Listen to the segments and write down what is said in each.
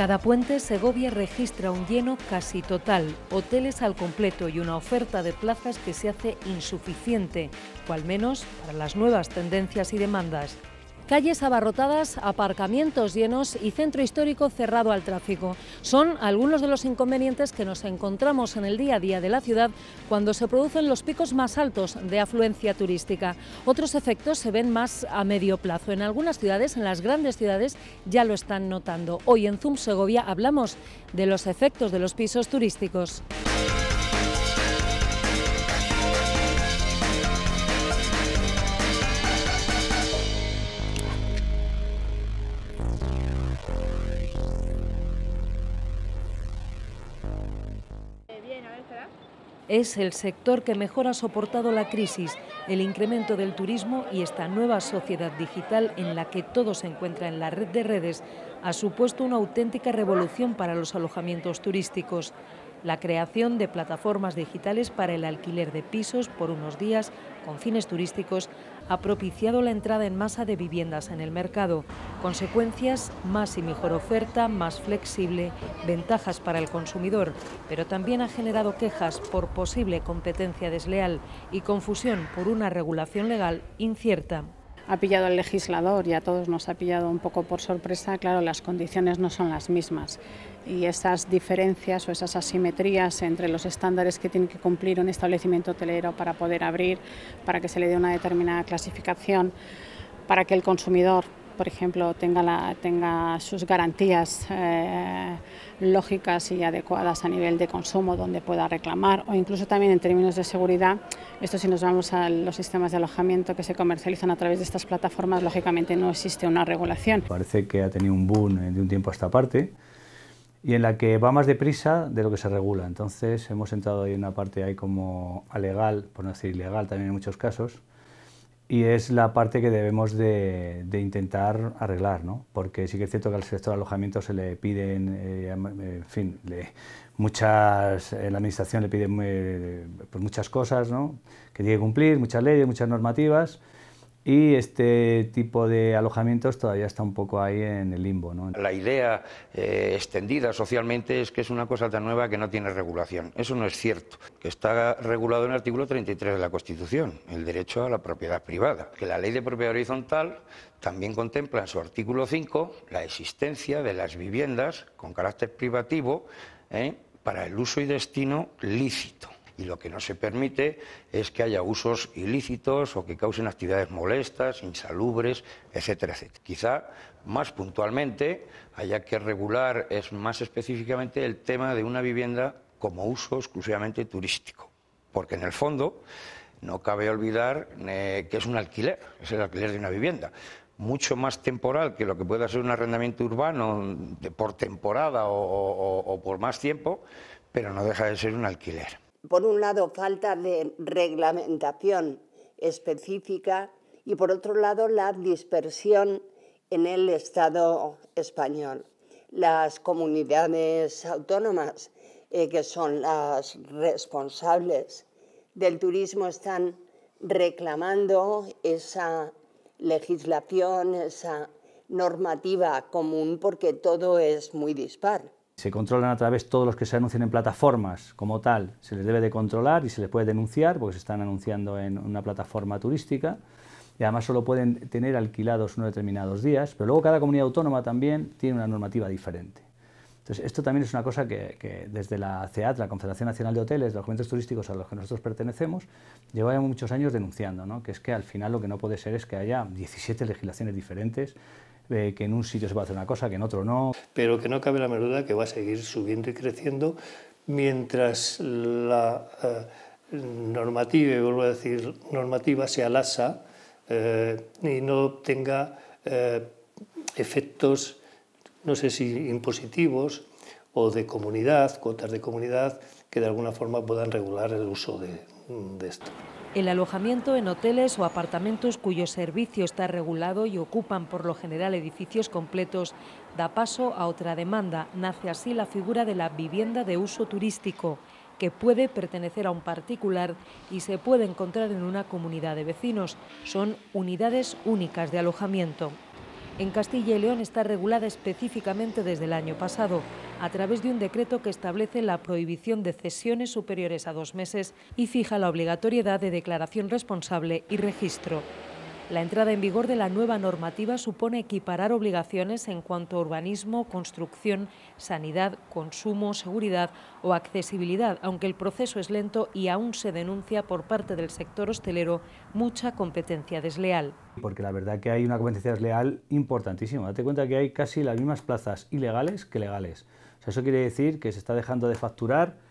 Cada puente Segovia registra un lleno casi total, hoteles al completo y una oferta de plazas que se hace insuficiente, o al menos para las nuevas tendencias y demandas calles abarrotadas, aparcamientos llenos y centro histórico cerrado al tráfico. Son algunos de los inconvenientes que nos encontramos en el día a día de la ciudad cuando se producen los picos más altos de afluencia turística. Otros efectos se ven más a medio plazo. En algunas ciudades, en las grandes ciudades, ya lo están notando. Hoy en Zoom Segovia hablamos de los efectos de los pisos turísticos. es el sector que mejor ha soportado la crisis, el incremento del turismo y esta nueva sociedad digital en la que todo se encuentra en la red de redes ha supuesto una auténtica revolución para los alojamientos turísticos la creación de plataformas digitales para el alquiler de pisos por unos días con fines turísticos ha propiciado la entrada en masa de viviendas en el mercado. Consecuencias, más y mejor oferta, más flexible, ventajas para el consumidor, pero también ha generado quejas por posible competencia desleal y confusión por una regulación legal incierta ha pillado al legislador y a todos nos ha pillado un poco por sorpresa, claro, las condiciones no son las mismas y esas diferencias o esas asimetrías entre los estándares que tiene que cumplir un establecimiento hotelero para poder abrir, para que se le dé una determinada clasificación, para que el consumidor, por ejemplo, tenga, sus garantías eh, lógicas y adecuadas a nivel de consumo donde pueda reclamar, o incluso también en términos de seguridad, esto si nos vamos a los sistemas de alojamiento que se comercializan a través de estas plataformas, lógicamente no existe una regulación. Parece que ha tenido un boom eh, de un tiempo a esta parte, y en la que va más deprisa de lo que se regula. Entonces hemos entrado ahí en una parte ahí como alegal, por no decir ilegal también en muchos casos, y es la parte que debemos de, intentar arreglar, ¿no? porque sí que es cierto que al sector de alojamiento se le piden, eh, eh, en fin, muchas, en la administración le piden eh, pues muchas cosas ¿no? que tiene que cumplir, muchas leyes, muchas normativas, y este tipo de alojamientos todavía está un poco ahí en el limbo. La idea eh, extendida socialmente es que es una cosa tan nueva que no tiene regulación. Eso no es cierto. Que está regulado en el artículo 33 de la Constitución, el derecho a la propiedad privada. Que la ley de propiedad horizontal también contempla en su artículo 5 la existencia de las viviendas con carácter privativo eh, para el uso y destino lícito y lo que no se permite es que haya usos ilícitos o que causen actividades molestas, insalubres, etcétera, etcétera. Quizá más puntualmente haya que regular es más específicamente el tema de una vivienda como uso exclusivamente turístico, porque en el fondo no cabe olvidar eh, que es un alquiler, es el alquiler de una vivienda mucho más temporal que lo que pueda ser un arrendamiento urbano por temporada o por más tiempo, pero no deja de ser un alquiler por un lado, falta de reglamentación específica y por otro lado, la dispersión en el Estado español. Las comunidades autónomas, eh, que son las responsables del turismo, están reclamando esa legislación, esa normativa común, porque todo es muy dispar. Se controlan a través todos los que se anuncian en plataformas como tal, se les debe de controlar y se les puede denunciar porque se están anunciando en una plataforma turística y además solo pueden tener alquilados unos determinados días, pero luego cada comunidad autónoma también tiene una normativa diferente. Entonces, esto también es una cosa que, desde la CEAT, la Confederación Nacional de Hoteles, de los turísticos a los que nosotros pertenecemos, llevamos muchos años denunciando, que es que al final lo que no puede ser es que haya 17 legislaciones diferentes eh, que en un sitio se va a hacer una cosa, que en otro no. Pero que no cabe la meruda que va a seguir subiendo y creciendo mientras la eh, normativa, vuelvo a decir, normativa se alasa eh, y no tenga efectos, no sé si impositivos o de comunidad, cuotas de comunidad, que de alguna forma puedan regular el uso de esto. El alojamiento en hoteles o apartamentos cuyo servicio está regulado y ocupan por lo general edificios completos da paso a otra demanda. Nace así la figura de la vivienda de uso turístico, que puede pertenecer a un particular y se puede encontrar en una comunidad de vecinos. Son unidades únicas de alojamiento. En Castilla y León está regulada específicamente desde el año pasado, a través de un decreto que establece la prohibición de cesiones superiores a dos meses y fija la obligatoriedad de declaración responsable y registro. La entrada en vigor de la nueva normativa supone equiparar obligaciones en cuanto a urbanismo, construcción, sanidad, consumo, seguridad o accesibilidad, aunque el proceso es lento y aún se denuncia por parte del sector hostelero mucha competencia desleal. Porque la verdad que hay una competencia desleal importantísima. Date cuenta que hay casi las mismas plazas ilegales que legales. eso quiere decir que se está dejando de facturar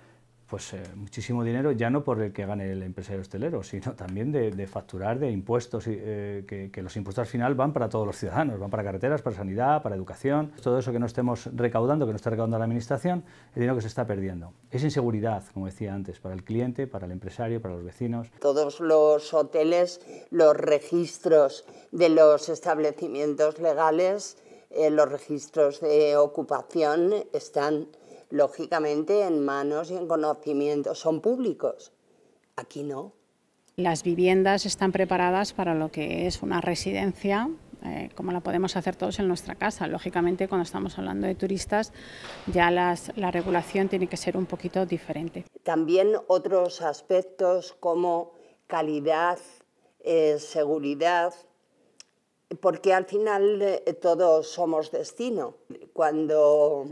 pues eh, muchísimo dinero, ya no por el que gane el empresario hostelero, sino también de, facturar de impuestos, eh, que, los impuestos al final van para todos los ciudadanos, van para carreteras, para sanidad, para educación, todo eso que no estemos recaudando, que no está recaudando la administración, el dinero que se está perdiendo. Es inseguridad, como decía antes, para el cliente, para el empresario, para los vecinos. Todos los hoteles, los registros de los establecimientos legales, eh, los registros de ocupación están lógicamente en manos y en conocimiento, son públicos. Aquí no. Las viviendas están preparadas para lo que es una residencia, eh, como la podemos hacer todos en nuestra casa. Lógicamente, cuando estamos hablando de turistas, ya la regulación tiene que ser un poquito diferente. También otros aspectos como calidad, eh, seguridad, porque al final eh, todos somos destino. Cuando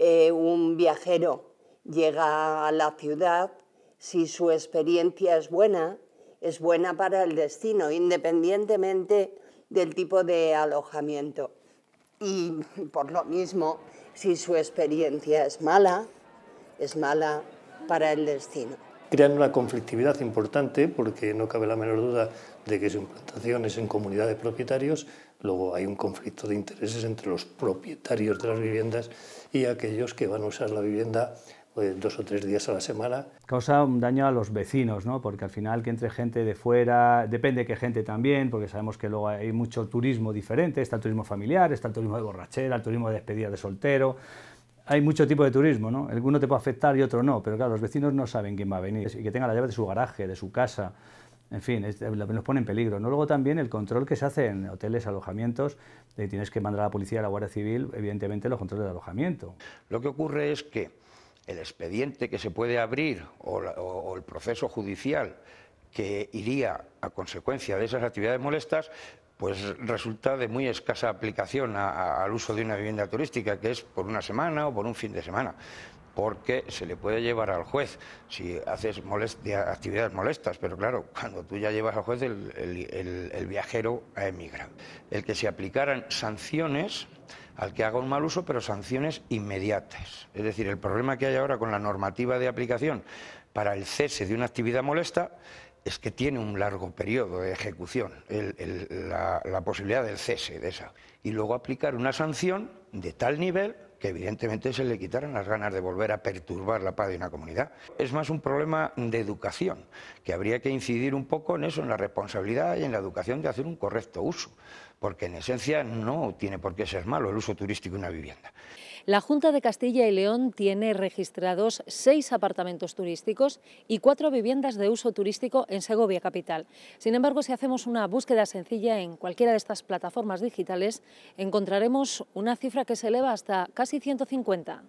eh, un viajero llega a la ciudad, si su experiencia es buena, es buena para el destino, independientemente del tipo de alojamiento. Y por lo mismo, si su experiencia es mala, es mala para el destino. Crean una conflictividad importante porque no cabe la menor duda de que su implantación es en comunidades de propietarios Luego hay un conflicto de intereses entre los propietarios de las viviendas y aquellos que van a usar la vivienda eh, dos o tres días a la semana. Causa un daño a los vecinos, ¿no? porque al final que entre gente de fuera, depende qué gente también, porque sabemos que luego hay mucho turismo diferente, está el turismo familiar, está el turismo de borrachera, el turismo de despedida de soltero, hay mucho tipo de turismo, ¿no? Alguno te puede afectar y otro no, pero claro, los vecinos no saben quién va a venir. Y que tenga la llave de su garaje, de su casa, en fin, nos eh, pone en peligro. ¿no? Luego también el control que se hace en hoteles, alojamientos, tienes que mandar a la policía, a la Guardia Civil, evidentemente los controles de alojamiento. Lo que ocurre es que el expediente que se puede abrir o, el proceso judicial que iría a consecuencia de esas actividades molestas, pues resulta de muy escasa aplicación al uso de una vivienda turística, que es por una semana o por un fin de semana porque se le puede llevar al juez si haces actividades molestas, pero claro, cuando tú ya llevas al juez el, viajero a emigrar. El que se aplicaran sanciones al que haga un mal uso, pero sanciones inmediatas. Es decir, el problema que hay ahora con la normativa de aplicación para el cese de una actividad molesta es que tiene un largo periodo de ejecución, la posibilidad del cese de esa. Y luego aplicar una sanción de tal nivel que evidentemente se le quitaran las ganas de volver a perturbar la paz de una comunidad. Es más un problema de educación, que habría que incidir un poco en eso, en la responsabilidad y en la educación de hacer un correcto uso porque en esencia no tiene por qué ser malo el uso turístico de una vivienda. La Junta de Castilla y León tiene registrados seis apartamentos turísticos y cuatro viviendas de uso turístico en Segovia Capital. Sin embargo, si hacemos una búsqueda sencilla en cualquiera de estas plataformas digitales, encontraremos una cifra que se eleva hasta casi 150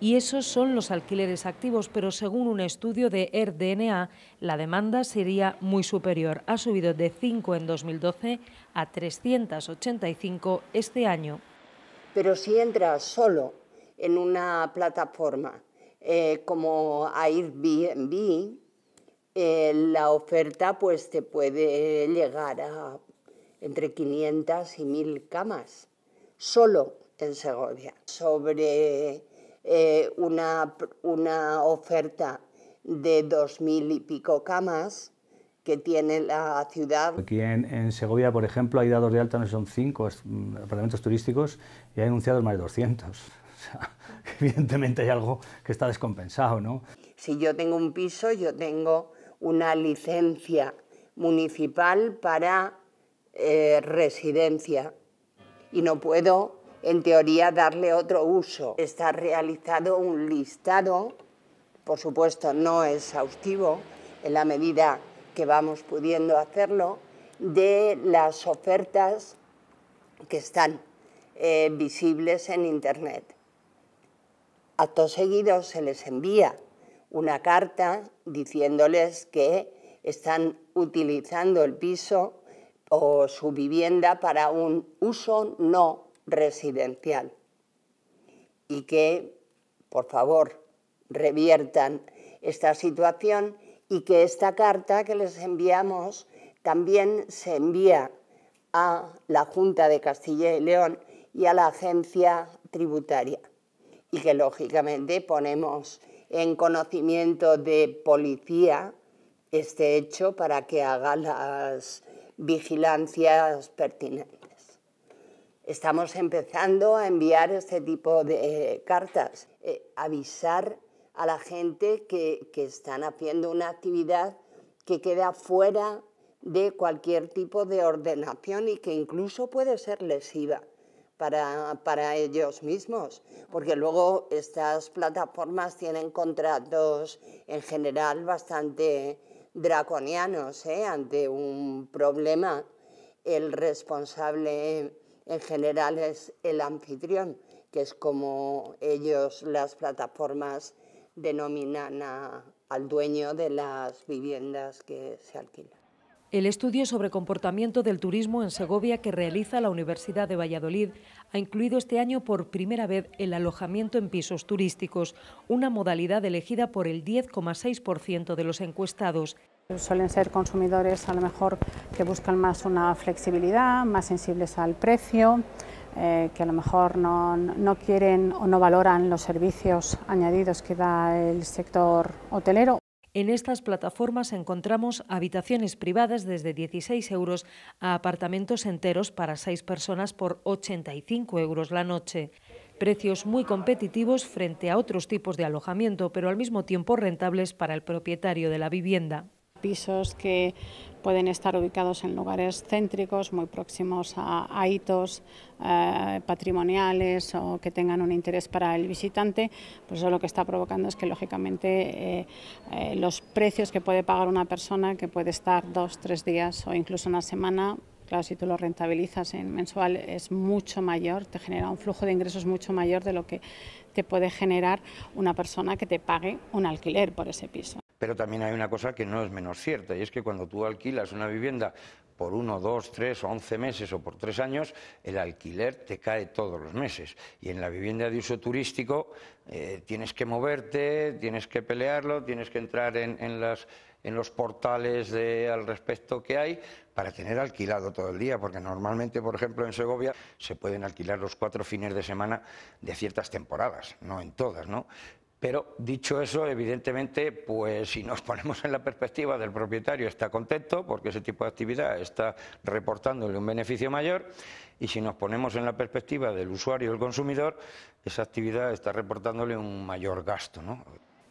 y esos son los alquileres activos, pero según un estudio de RDNA la demanda sería muy superior. Ha subido de 5 en 2012 a 385 este año. Pero si entras solo en una plataforma eh, como Airbnb, eh, la oferta pues te puede llegar a entre 500 y 1000 camas, solo en Segovia. Sobre eh, una, una oferta de dos mil y pico camas que tiene la ciudad. Aquí en, Segovia, por ejemplo, hay dados de alta, no son cinco mm, apartamentos turísticos y hay anunciados más de 200. evidentemente hay algo que está descompensado, ¿no? Si yo tengo un piso, yo tengo una licencia municipal para eh, residencia y no puedo en teoría, darle otro uso. Está realizado un listado, por supuesto no exhaustivo, en la medida que vamos pudiendo hacerlo, de las ofertas que están eh, visibles en Internet. todos seguidos se les envía una carta diciéndoles que están utilizando el piso o su vivienda para un uso no residencial y que, por favor, reviertan esta situación y que esta carta que les enviamos también se envía a la Junta de Castilla y León y a la agencia tributaria y que lógicamente ponemos en conocimiento de policía este hecho para que haga las vigilancias pertinentes. Estamos empezando a enviar este tipo de eh, cartas, eh, avisar a la gente que, que están haciendo una actividad que queda fuera de cualquier tipo de ordenación y que incluso puede ser lesiva para, para ellos mismos, porque luego estas plataformas tienen contratos en general bastante draconianos. ¿eh? Ante un problema, el responsable en general es el anfitrión, que es como ellos, las plataformas, denominan al dueño de las viviendas que se alquilan. El estudio sobre comportamiento del turismo en Segovia que realiza la Universidad de Valladolid ha incluido este año por primera vez el alojamiento en pisos turísticos, una modalidad elegida por el 10,6% de los encuestados. Suelen ser consumidores a lo mejor que buscan más una flexibilidad, más sensibles al precio, eh, que a lo mejor no, no, quieren o no valoran los servicios añadidos que da el sector hotelero. En estas plataformas encontramos habitaciones privadas desde 16 euros a apartamentos enteros para seis personas por 85 euros la noche. Precios muy competitivos frente a otros tipos de alojamiento, pero al mismo tiempo rentables para el propietario de la vivienda. Pisos que pueden estar ubicados en lugares céntricos, muy próximos a, hitos eh, patrimoniales o que tengan un interés para el visitante, pues eso lo que está provocando es que lógicamente eh, eh, los precios que puede pagar una persona que puede estar dos, tres días o incluso una semana claro, si tú lo rentabilizas en mensual es mucho mayor, te genera un flujo de ingresos mucho mayor de lo que te puede generar una persona que te pague un alquiler por ese piso. Pero también hay una cosa que no es menos cierta, y es que cuando tú alquilas una vivienda por uno, dos, tres o once meses o por tres años, el alquiler te cae todos los meses. Y en la vivienda de uso turístico eh, tienes que moverte, tienes que pelearlo, tienes que entrar en, en los portales al respecto que hay para tener alquilado todo el día, porque normalmente, por ejemplo, en Segovia se pueden alquilar los cuatro fines de semana de ciertas temporadas, no en todas, ¿no? Pero dicho eso, evidentemente, pues si nos ponemos en la perspectiva del propietario, está contento porque ese tipo de actividad está reportándole un beneficio mayor y si nos ponemos en la perspectiva del usuario, el consumidor, esa actividad está reportándole un mayor gasto, ¿no?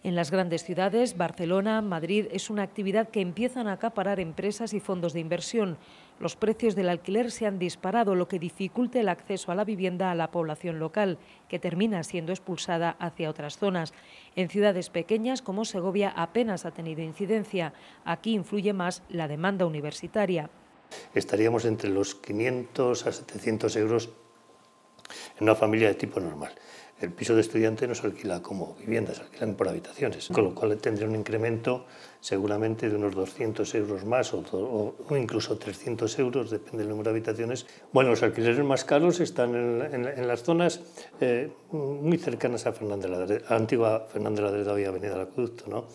En las grandes ciudades, Barcelona, Madrid, es una actividad que empiezan a acaparar empresas y fondos de inversión. Los precios del alquiler se han disparado, lo que dificulta el acceso a la vivienda a la población local, que termina siendo expulsada hacia otras zonas. En ciudades pequeñas como Segovia apenas ha tenido incidencia. Aquí influye más la demanda universitaria. Estaríamos entre los 500 a 700 euros en una familia de tipo normal. El piso de estudiante no se alquila como viviendas, se alquilan por habitaciones, con lo cual tendría un incremento seguramente de unos 200 euros más o, incluso 300 euros, depende del número de habitaciones. Bueno, los alquileres más caros están en, las zonas eh, muy cercanas a Fernández la antigua Fernández de y Avenida del Acueducto, ¿no?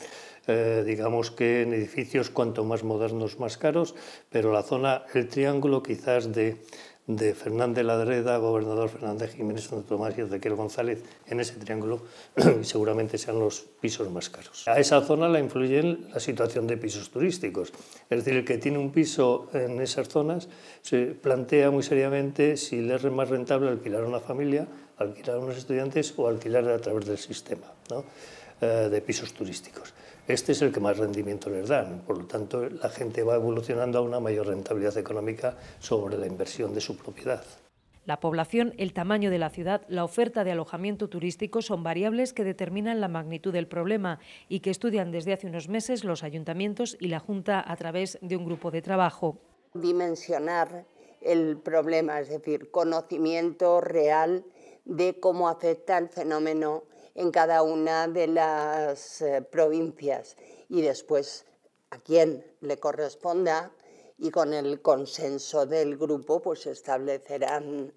Eh, digamos que en edificios cuanto más modernos, más caros, pero la zona, el triángulo quizás de de Fernández Ladreda, gobernador Fernández Jiménez Santo Tomás y Ezequiel González en ese triángulo seguramente sean los pisos más caros. A esa zona la influyen la situación de pisos turísticos, es decir, el que tiene un piso en esas zonas se plantea muy seriamente si le es más rentable alquilar a una familia, alquilar a unos estudiantes o alquilar a través del sistema eh, de pisos turísticos este es el que más rendimiento les dan. Por lo tanto, la gente va evolucionando a una mayor rentabilidad económica sobre la inversión de su propiedad. La población, el tamaño de la ciudad, la oferta de alojamiento turístico son variables que determinan la magnitud del problema y que estudian desde hace unos meses los ayuntamientos y la Junta a través de un grupo de trabajo. Dimensionar el problema, es decir, conocimiento real de cómo afecta el fenómeno en cada una de las eh, provincias y después a quien le corresponda y con el consenso del grupo pues establecerán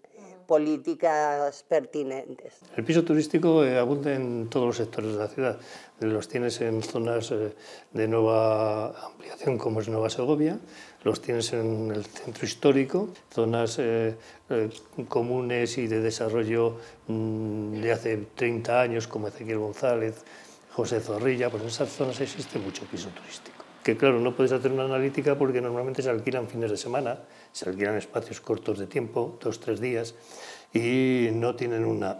políticas pertinentes. El piso turístico eh, abunde en todos los sectores de la ciudad. Los tienes en zonas eh, de nueva ampliación como es Nueva Segovia, los tienes en el centro histórico, zonas eh, eh, comunes y de desarrollo mm, de hace 30 años, como Ezequiel González, José Zorrilla, pues en esas zonas existe mucho piso turístico. Que claro, no puedes hacer una analítica porque normalmente se alquilan fines de semana, se alquilan espacios cortos de tiempo, dos, tres días y no tienen una,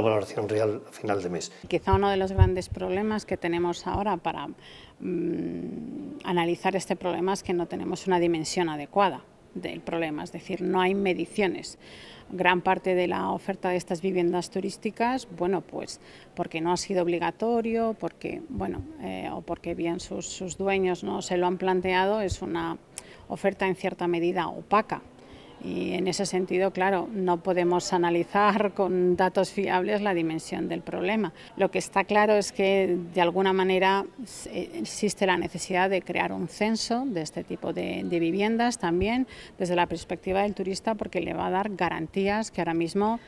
valoración real a final de mes. Quizá uno de los grandes problemas que tenemos ahora para mm, analizar este problema es que no tenemos una dimensión adecuada del problema, es decir, no hay mediciones. Gran parte de la oferta de estas viviendas turísticas, bueno, pues porque no ha sido obligatorio, porque, bueno, eh, o porque bien sus, sus dueños no se lo han planteado, es una oferta en cierta medida opaca. Y en ese sentido, claro, no podemos analizar con datos fiables la dimensión del problema. Lo que está claro es que de alguna manera eh, existe la necesidad de crear un censo de este tipo de, viviendas también desde la perspectiva del turista porque le va a dar garantías que ahora mismo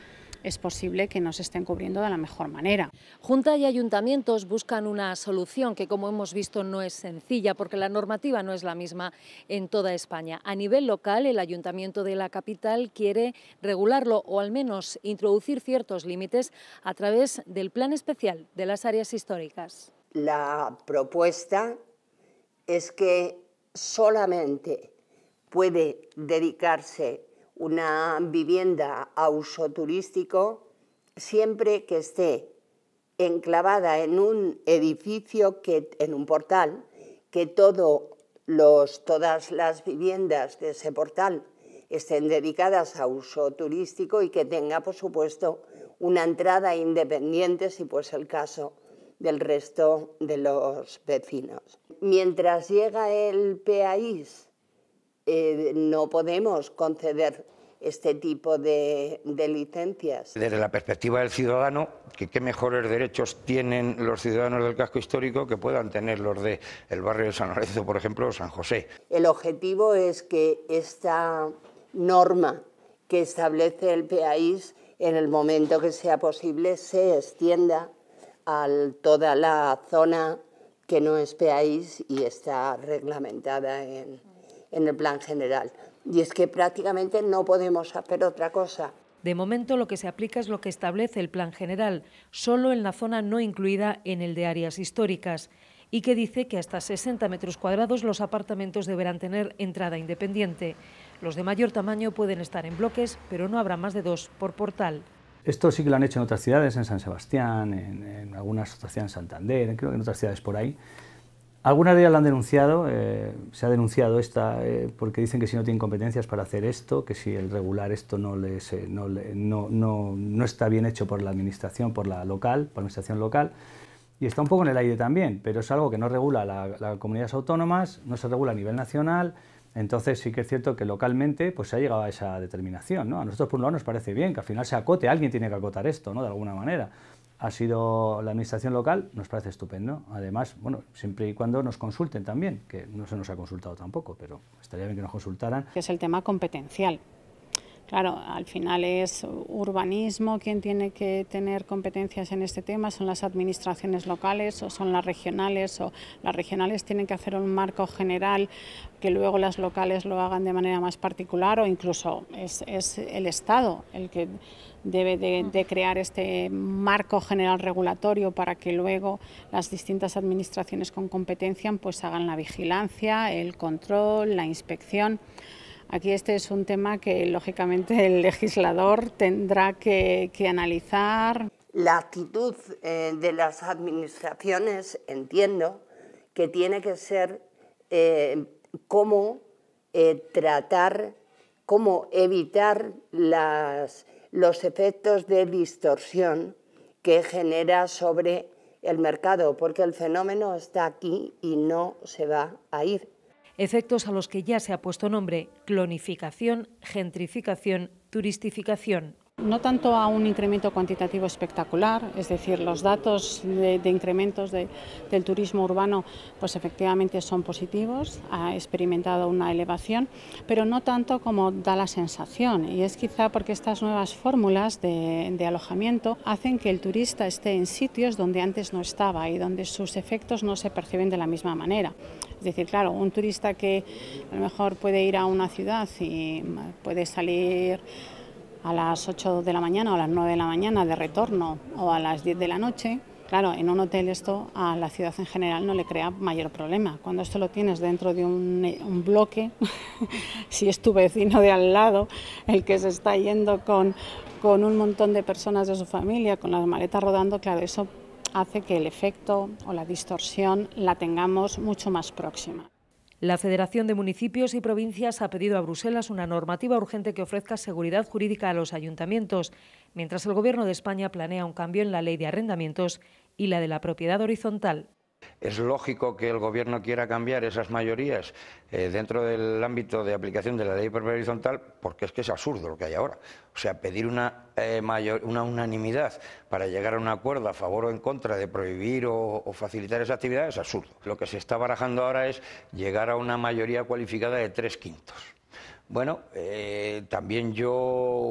es posible que no se estén cubriendo de la mejor manera. Junta y ayuntamientos buscan una solución que, como hemos visto, no es sencilla, porque la normativa no es la misma en toda España. A nivel local, el ayuntamiento de la capital quiere regularlo o al menos introducir ciertos límites a través del plan especial de las áreas históricas. La propuesta es que solamente puede dedicarse una vivienda a uso turístico siempre que esté enclavada en un edificio, que, en un portal, que todo los, todas las viviendas de ese portal estén dedicadas a uso turístico y que tenga, por supuesto, una entrada independiente, si pues el caso, del resto de los vecinos. Mientras llega el PAIS, eh, no podemos conceder este tipo de, licencias. Desde la perspectiva del ciudadano, qué mejores derechos tienen los ciudadanos del casco histórico que puedan tener los de el barrio de San Lorenzo, por ejemplo, o San José. El objetivo es que esta norma que establece el PAIS... en el momento que sea posible se extienda a toda la zona que no es PAIS y está reglamentada en el plan general. Y es que prácticamente no podemos hacer otra cosa. De momento lo que se aplica es lo que establece el Plan General, solo en la zona no incluida en el de áreas históricas, y que dice que hasta 60 metros cuadrados los apartamentos deberán tener entrada independiente. Los de mayor tamaño pueden estar en bloques, pero no habrá más de dos por portal. Esto sí que lo han hecho en otras ciudades, en San Sebastián, en, alguna algunas en Santander, creo que en otras ciudades por ahí. Algunas de ellas la han denunciado, eh, se ha denunciado esta eh, porque dicen que si no tienen competencias para hacer esto, que si el regular esto no, les, eh, no, está bien hecho por la administración, por la local, por administración local, y está un poco en el aire también, pero es algo que no regula las comunidades autónomas, no se regula a nivel nacional, entonces sí que es cierto que localmente pues, se ha llegado a esa determinación. A nosotros por un lado nos parece bien que al final se acote, alguien tiene que acotar esto ¿no? de alguna manera, ha sido la administración local, nos parece estupendo. Además, bueno, siempre y cuando nos consulten también, que no se nos ha consultado tampoco, pero estaría bien que nos consultaran. Es el tema competencial. Claro, al final es urbanismo quien tiene que tener competencias en este tema, son las administraciones locales o son las regionales o las regionales tienen que hacer un marco general que luego las locales lo hagan de manera más particular o incluso es, es el Estado el que debe de, crear este marco general regulatorio para que luego las distintas administraciones con competencia pues hagan la vigilancia, el control, la inspección. Aquí este es un tema que lógicamente el legislador tendrá que, analizar. La actitud eh, de las administraciones entiendo que tiene que ser eh, cómo eh, tratar, cómo evitar las los efectos de distorsión que genera sobre el mercado, porque el fenómeno está aquí y no se va a ir. Efectos a los que ya se ha puesto nombre, clonificación, gentrificación, turistificación. No tanto a un incremento cuantitativo espectacular, es decir, los datos de, incrementos del turismo urbano, pues efectivamente son positivos, ha experimentado una elevación, pero no tanto como da la sensación, y es quizá porque estas nuevas fórmulas de, de alojamiento hacen que el turista esté en sitios donde antes no estaba y donde sus efectos no se perciben de la misma manera. Es decir, claro, un turista que a lo mejor puede ir a una ciudad y puede salir a las 8 de la mañana o a las 9 de la mañana de retorno o a las 10 de la noche, claro, en un hotel esto a la ciudad en general no le crea mayor problema. Cuando esto lo tienes dentro de un, un bloque, si es tu vecino de al lado el que se está yendo con, con un montón de personas de su familia, con las maletas rodando, claro, eso hace que el efecto o la distorsión la tengamos mucho más próxima. La Federación de Municipios y Provincias ha pedido a Bruselas una normativa urgente que ofrezca seguridad jurídica a los ayuntamientos, mientras el Gobierno de España planea un cambio en la ley de arrendamientos y la de la propiedad horizontal. Es lógico que el Gobierno quiera cambiar esas mayorías eh, dentro del ámbito de aplicación de la ley propia horizontal, porque es que es absurdo lo que hay ahora. O sea, pedir una, eh, una unanimidad para llegar a un acuerdo a favor o en contra de prohibir o, facilitar esa actividad es absurdo. Lo que se está barajando ahora es llegar a una mayoría cualificada de tres quintos. Bueno, eh, también yo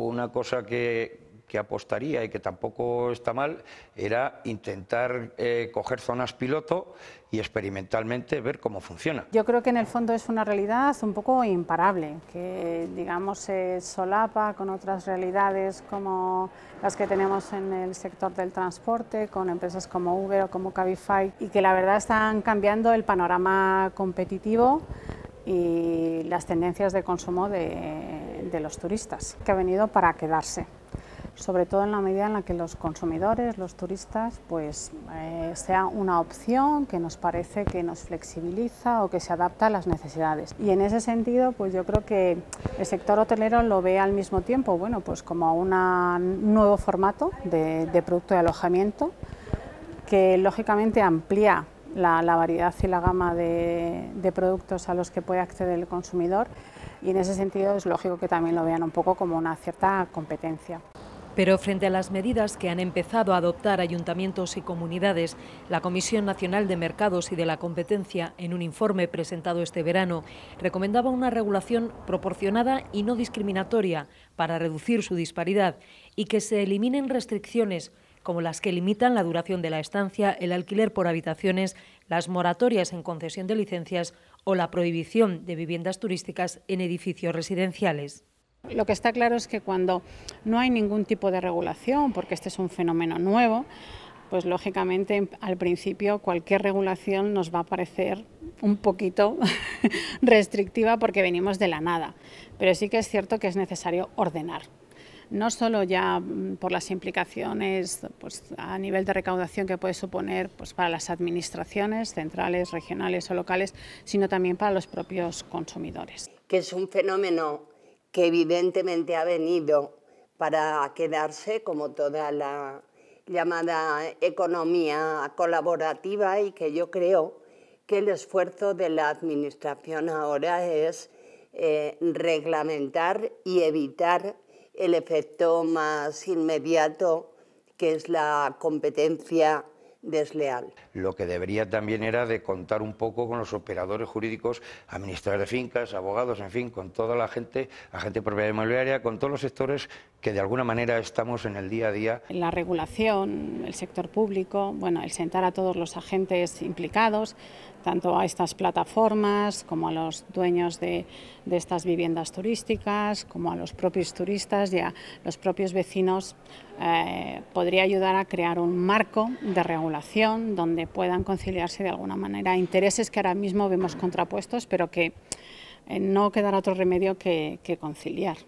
una cosa que, que apostaría y que tampoco está mal era intentar eh, coger zonas piloto y experimentalmente ver cómo funciona. Yo creo que en el fondo es una realidad un poco imparable, que digamos se solapa con otras realidades como las que tenemos en el sector del transporte, con empresas como Uber o como Cabify, y que la verdad están cambiando el panorama competitivo y las tendencias de consumo de, de los turistas, que ha venido para quedarse sobre todo en la medida en la que los consumidores, los turistas, pues eh, sea una opción que nos parece que nos flexibiliza o que se adapta a las necesidades. Y en ese sentido, pues yo creo que el sector hotelero lo ve al mismo tiempo, bueno, pues como un nuevo formato de, producto de alojamiento que lógicamente amplía la, variedad y la gama de, productos a los que puede acceder el consumidor y en ese sentido es lógico que también lo vean un poco como una cierta competencia. Pero frente a las medidas que han empezado a adoptar ayuntamientos y comunidades, la Comisión Nacional de Mercados y de la Competencia, en un informe presentado este verano, recomendaba una regulación proporcionada y no discriminatoria para reducir su disparidad y que se eliminen restricciones como las que limitan la duración de la estancia, el alquiler por habitaciones, las moratorias en concesión de licencias o la prohibición de viviendas turísticas en edificios residenciales. Lo que está claro es que cuando no hay ningún tipo de regulación, porque este es un fenómeno nuevo, pues lógicamente al principio cualquier regulación nos va a parecer un poquito restrictiva porque venimos de la nada. Pero sí que es cierto que es necesario ordenar. No solo ya mm, por las implicaciones pues, a nivel de recaudación que puede suponer pues, para las administraciones centrales, regionales o locales, sino también para los propios consumidores. Que es un fenómeno que evidentemente ha venido para quedarse como toda la llamada economía colaborativa y que yo creo que el esfuerzo de la Administración ahora es eh, reglamentar y evitar el efecto más inmediato que es la competencia desleal. Lo que debería también era de contar un poco con los operadores jurídicos, administradores de fincas, abogados, en fin, con toda la gente, agente de propiedad inmobiliaria, con todos los sectores que de alguna manera estamos en el día a día. La regulación, el sector público, bueno, el sentar a todos los agentes implicados, tanto a estas plataformas como a los dueños de, estas viviendas turísticas, como a los propios turistas y a los propios vecinos, eh, podría ayudar a crear un marco de regulación donde puedan conciliarse de alguna manera intereses que ahora mismo vemos contrapuestos, pero que eh, no quedará otro remedio que conciliar.